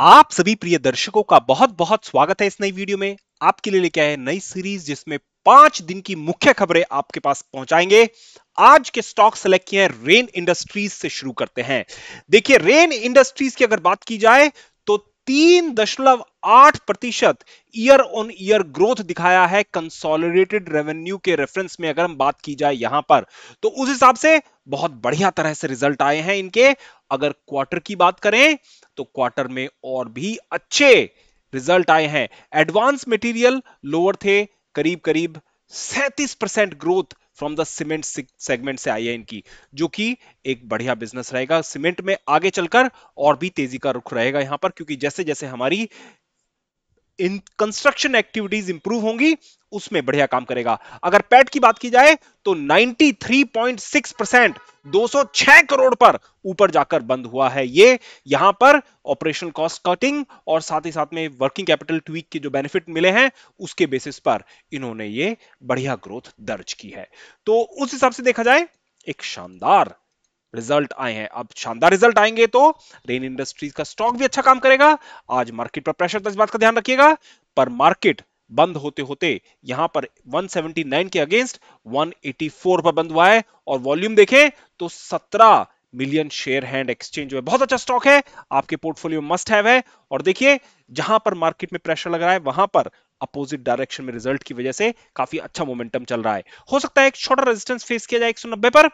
आप सभी प्रिय दर्शकों का बहुत बहुत स्वागत है इस नई वीडियो में आपके लिए लेके आए नई सीरीज जिसमें पांच दिन की मुख्य खबरें आपके पास पहुंचाएंगे आज के स्टॉक सेलेक्ट किए हैं रेन इंडस्ट्रीज से शुरू करते हैं देखिए रेन इंडस्ट्रीज की अगर बात की जाए तो तीन दशमलव आठ प्रतिशत ईयर ऑन ईयर ग्रोथ दिखाया है कंसोलिडेटेड रेवेन्यू के रेफरेंस में अगर हम बात की जाए यहां पर तो उस हिसाब से बहुत बढ़िया तरह से रिजल्ट आए हैं इनके अगर क्वार्टर की बात करें तो क्वार्टर में और भी अच्छे रिजल्ट आए हैं एडवांस मटेरियल लोअर थे करीब करीब सैंतीस percent growth from the cement segment से आई है इनकी जो कि एक बढ़िया बिजनेस रहेगा सीमेंट में आगे चलकर और भी तेजी का रुख रहेगा यहां पर क्योंकि जैसे जैसे हमारी इन कंस्ट्रक्शन एक्टिविटीज इंप्रूव होंगी उसमें बढ़िया काम करेगा अगर पैट की बात की जाए तो 93.6 परसेंट 206 करोड़ पर ऊपर जाकर बंद हुआ है ये यहां पर ऑपरेशन कॉस्ट कटिंग और साथ ही साथ में वर्किंग कैपिटल ट्वीक के जो बेनिफिट मिले हैं उसके बेसिस पर इन्होंने ये बढ़िया ग्रोथ दर्ज की है तो उस हिसाब से देखा जाए एक शानदार रिजल्ट आए हैं अब शानदार रिजल्ट आएंगे तो रेन इंडस्ट्रीज का स्टॉक भी अच्छा काम करेगा आज मार्केट पर प्रेशर था तो इस बात का ध्यान रखिएगा पर मार्केट बंद होते होते यहां पर 179 के अगेंस्ट 184 पर बंद हुआ है और वॉल्यूम देखें तो 17 मिलियन शेयर हैंड एक्सचेंज है बहुत अच्छा स्टॉक है आपके पोर्टफोलियो मस्ट हैव है और देखिए जहां पर मार्केट में प्रेशर लग रहा है वहां पर अपोजिट डायरेक्शन में रिजल्ट की वजह से काफी अच्छा मोमेंटम चल रहा है हो सकता है एक छोटा रेजिस्टेंस फेस किया जाए 190 पर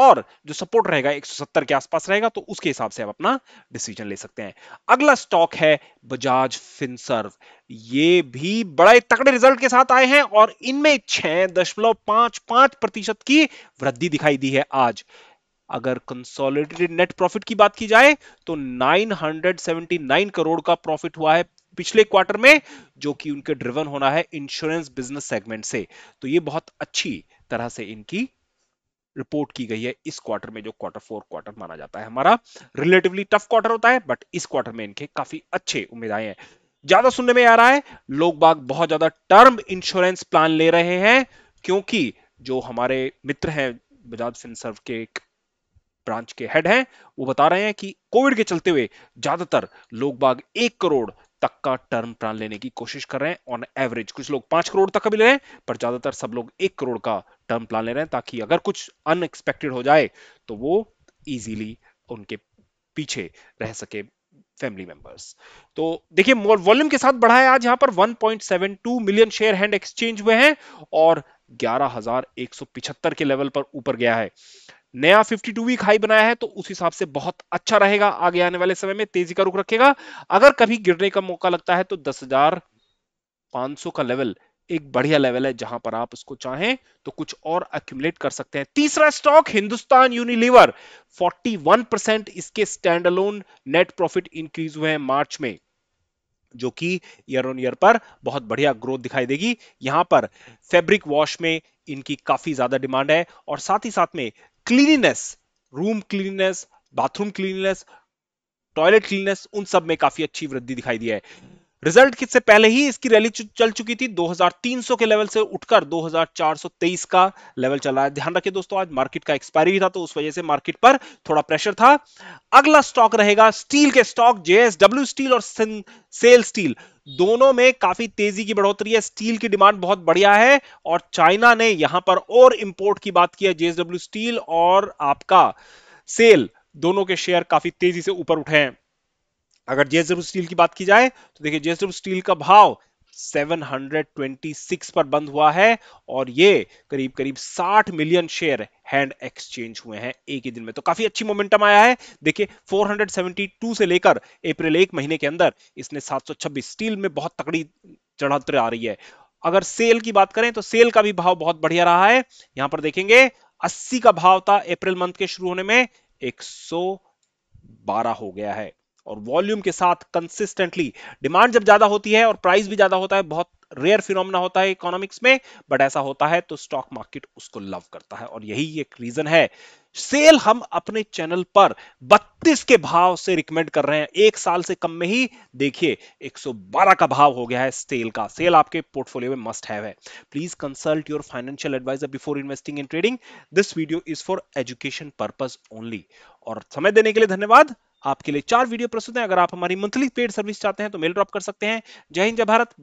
और जो सपोर्ट रहेगा 170 के आसपास रहेगा तो उसके हिसाब से आप अपना डिसीजन ले सकते हैं अगला स्टॉक है बजाज फिनसर्व ये भी बड़े तकड़े रिजल्ट के साथ आए हैं और इनमें छह दशमलव पांच पांच प्रतिशत की वृद्धि दिखाई दी है आज अगर कंसोलिडेटेड नेट प्रॉफिट की बात की जाए तो 979 करोड़ का प्रॉफिट हुआ है पिछले क्वार्टर में जो कि उनके ड्रिवन होना है इंश्योरेंस बिजनेस सेगमेंट से तो ये बहुत अच्छी तरह से इनकी रिपोर्ट की गई है इस क्वार्टर में जो क्वार्टर फोर क्वार्टर माना जाता है हमारा रिलेटिवली टफ क्वार्टर होता है बट इस क्वार्टर में इनके काफी अच्छे उम्मीद आए हैं ज्यादा सुनने में आ रहा है लोग बाग बहुत ज्यादा टर्म इंश्योरेंस प्लान ले रहे हैं क्योंकि जो हमारे मित्र हैं बजाज फिनसर्व के ब्रांच के हेड हैं वो बता रहे हैं कि कोविड के चलते हुए ज्यादातर लोग बाग एक करोड़ तक का टर्म प्लान लेने की कोशिश कर रहे हैं ऑन एवरेज कुछ लोग पांच करोड़ तक का भी ले रहे हैं पर ज्यादातर सब लोग एक करोड़ का टर्म प्लान ले रहे हैं ताकि अगर कुछ अनएक्सपेक्टेड हो जाए तो वो इजीली उनके पीछे रह सके फैमिली मेंबर्स तो देखिए मोर वॉल्यूम के साथ बढ़ा है आज यहां पर 1.72 मिलियन शेयर हैंड एक्सचेंज हुए हैं और 11,175 के लेवल पर ऊपर गया है नया 52 वीक हाई बनाया है तो उस हिसाब से बहुत अच्छा रहेगा आगे आने वाले समय में तेजी का रुख रखेगा अगर कभी गिरने का मौका लगता है तो 10,500 का लेवल एक बढ़िया लेवल है जहां पर आप उसको चाहें तो कुछ और अक्यूमुलेट कर सकते हैं तीसरा स्टॉक हिंदुस्तान यूनिलीवर 41 परसेंट इसके standalone net profit increase हुए हैं मार्च में जो कि ईयर ऑन ईयर पर बहुत बढ़िया ग्रोथ दिखाई देगी यहां पर फैब्रिक वॉश में इनकी काफी ज्यादा डिमांड है और साथ ही साथ में cleanliness room cleanliness bathroom cleanliness toilet cleanliness उन सब में काफी अच्छी वृद्धि दिखाई दी है रिजल्ट से पहले ही इसकी रैली चल चुकी थी 2300 के लेवल से उठकर 2423 का लेवल चल रहा है ध्यान रखिए दोस्तों आज मार्केट का एक्सपायरी भी था तो उस वजह से मार्केट पर थोड़ा प्रेशर था अगला स्टॉक रहेगा स्टील के स्टॉक जेएसडब्ल्यू स्टील और सेल स्टील दोनों में काफी तेजी की बढ़ोतरी है स्टील की डिमांड बहुत बढ़िया है और चाइना ने यहां पर और इंपोर्ट की बात की है जेएसडब्ल्यू स्टील और आपका सेल दोनों के शेयर काफी तेजी से ऊपर उठे हैं अगर जेएसडब्ल्यू स्टील की बात की जाए तो देखिए जेएसडब्ल्यू स्टील का भाव 726 पर बंद हुआ है और ये करीब करीब 60 मिलियन शेयर हैंड एक्सचेंज हुए हैं एक ही दिन में तो काफी अच्छी मोमेंटम आया है देखिए 472 से लेकर अप्रैल एक महीने के अंदर इसने 726 स्टील में बहुत तकड़ी चढ़ोतरी आ रही है अगर सेल की बात करें तो सेल का भी भाव बहुत बढ़िया रहा है यहां पर देखेंगे अस्सी का भाव था अप्रैल मंथ के शुरू होने में एक हो गया है और वॉल्यूम के साथ कंसिस्टेंटली डिमांड जब ज्यादा होती है और प्राइस भी ज्यादा होता है बहुत रेयर फिनोमना होता है इकोनॉमिक्स में बट ऐसा होता है तो स्टॉक मार्केट उसको लव करता है और यही एक रीजन है सेल हम अपने चैनल पर 32 के भाव से रिकमेंड कर रहे हैं एक साल से कम में ही देखिए 112 का भाव हो गया है सेल का सेल आपके पोर्टफोलियो में मस्ट हैव है please consult your financial advisor before investing in trading this video is for education purpose only और समय देने के लिए धन्यवाद आपके लिए चार वीडियो प्रस्तुत हैं अगर आप हमारी मंथली पेड सर्विस चाहते हैं तो मेल ड्रॉप कर सकते हैं जय हिंद जय भारत